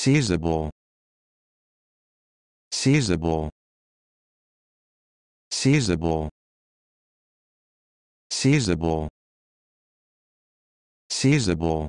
Seizable. Seizable. Seizable. Seizable. Seizable.